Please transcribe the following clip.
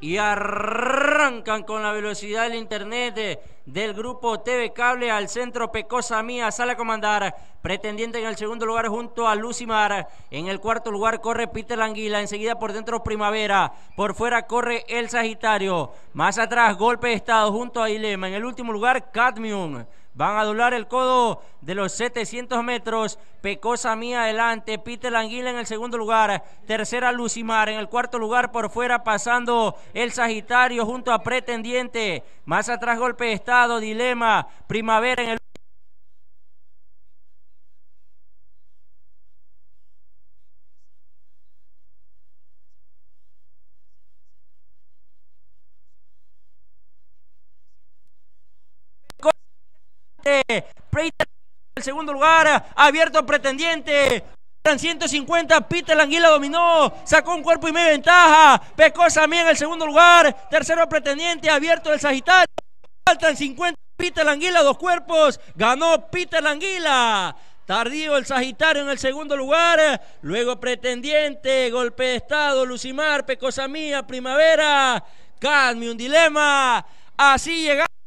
y arrancan con la velocidad del internet del grupo TV Cable al centro Pecosa Mía, Sala a comandar, pretendiente en el segundo lugar junto a Lucimar, en el cuarto lugar corre Peter Anguila, enseguida por dentro Primavera, por fuera corre el Sagitario, más atrás Golpe de Estado junto a Ilema, en el último lugar Cadmium. Van a doblar el codo de los 700 metros. Pecosa Mía adelante. Peter Languila en el segundo lugar. Tercera Lucimar en el cuarto lugar por fuera pasando el Sagitario junto a Pretendiente. Más atrás golpe de estado. Dilema. Primavera en el Preita en el segundo lugar, abierto pretendiente. 150, Peter Anguila dominó, sacó un cuerpo y medio ventaja. Pecosa mía en el segundo lugar, tercero pretendiente, abierto el Sagitario. Faltan 50, Peter Anguila, dos cuerpos, ganó Peter Anguila. Tardío el Sagitario en el segundo lugar. Luego pretendiente, golpe de estado, Lucimar, Pecosa Mía, Primavera, un Dilema. Así llegamos.